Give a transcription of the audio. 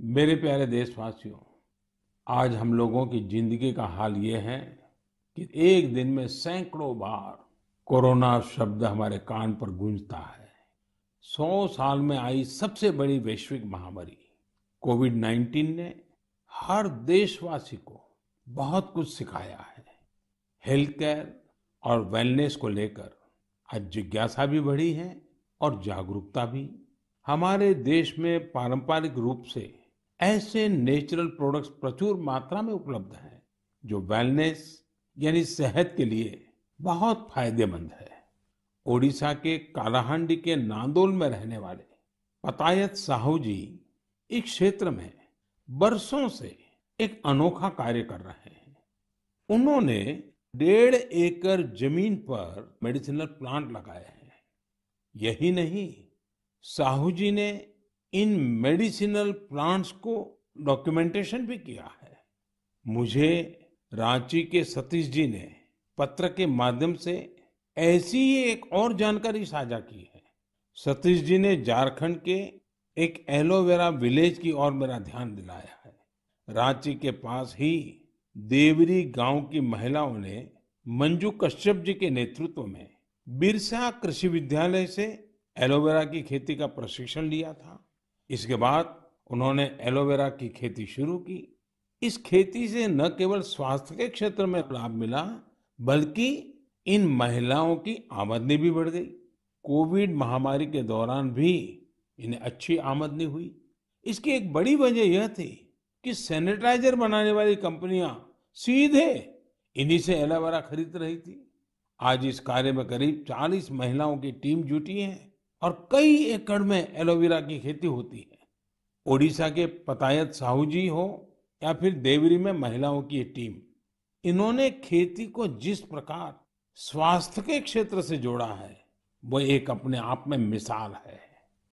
मेरे प्यारे देशवासियों आज हम लोगों की जिंदगी का हाल ये है कि एक दिन में सैकड़ों बार कोरोना शब्द हमारे कान पर गूंजता है सौ साल में आई सबसे बड़ी वैश्विक महामारी कोविड नाइन्टीन ने हर देशवासी को बहुत कुछ सिखाया है हेल्थ केयर और वेलनेस को लेकर आज जिज्ञासा भी बढ़ी है और जागरूकता भी हमारे देश में पारंपरिक रूप से ऐसे नेचुरल प्रोडक्ट्स प्रचुर मात्रा में उपलब्ध हैं जो वेलनेस यानी सेहत के लिए बहुत फायदेमंद है ओडिशा के कालाहांडी के नांदोल में रहने वाले पतायत साहू जी इस क्षेत्र में बरसों से एक अनोखा कार्य कर रहे हैं उन्होंने डेढ़ एकड़ जमीन पर मेडिसिनल प्लांट लगाए हैं यही नहीं साहू जी ने इन मेडिसिनल प्लांट्स को डॉक्यूमेंटेशन भी किया है मुझे रांची के सतीश जी ने पत्र के माध्यम से ऐसी ही एक और जानकारी साझा की है सतीश जी ने झारखंड के एक एलोवेरा विलेज की ओर मेरा ध्यान दिलाया है रांची के पास ही देवरी गांव की महिलाओं ने मंजू कश्यप जी के नेतृत्व में बिरसा कृषि विद्यालय से एलोवेरा की खेती का प्रशिक्षण लिया था इसके बाद उन्होंने एलोवेरा की खेती शुरू की इस खेती से न केवल स्वास्थ्य के क्षेत्र में लाभ मिला बल्कि इन महिलाओं की आमदनी भी बढ़ गई कोविड महामारी के दौरान भी इन्हें अच्छी आमदनी हुई इसकी एक बड़ी वजह यह थी कि सैनिटाइजर बनाने वाली कंपनियां सीधे इन्हीं से एलोवेरा खरीद रही थी आज इस कार्य में करीब 40 महिलाओं की टीम जुटी है और कई एकड़ में एलोवेरा की खेती होती है ओडिशा के पतायत साहू जी हो या फिर देवरी में महिलाओं की टीम इन्होंने खेती को जिस प्रकार स्वास्थ्य के क्षेत्र से जोड़ा है वो एक अपने आप में मिसाल है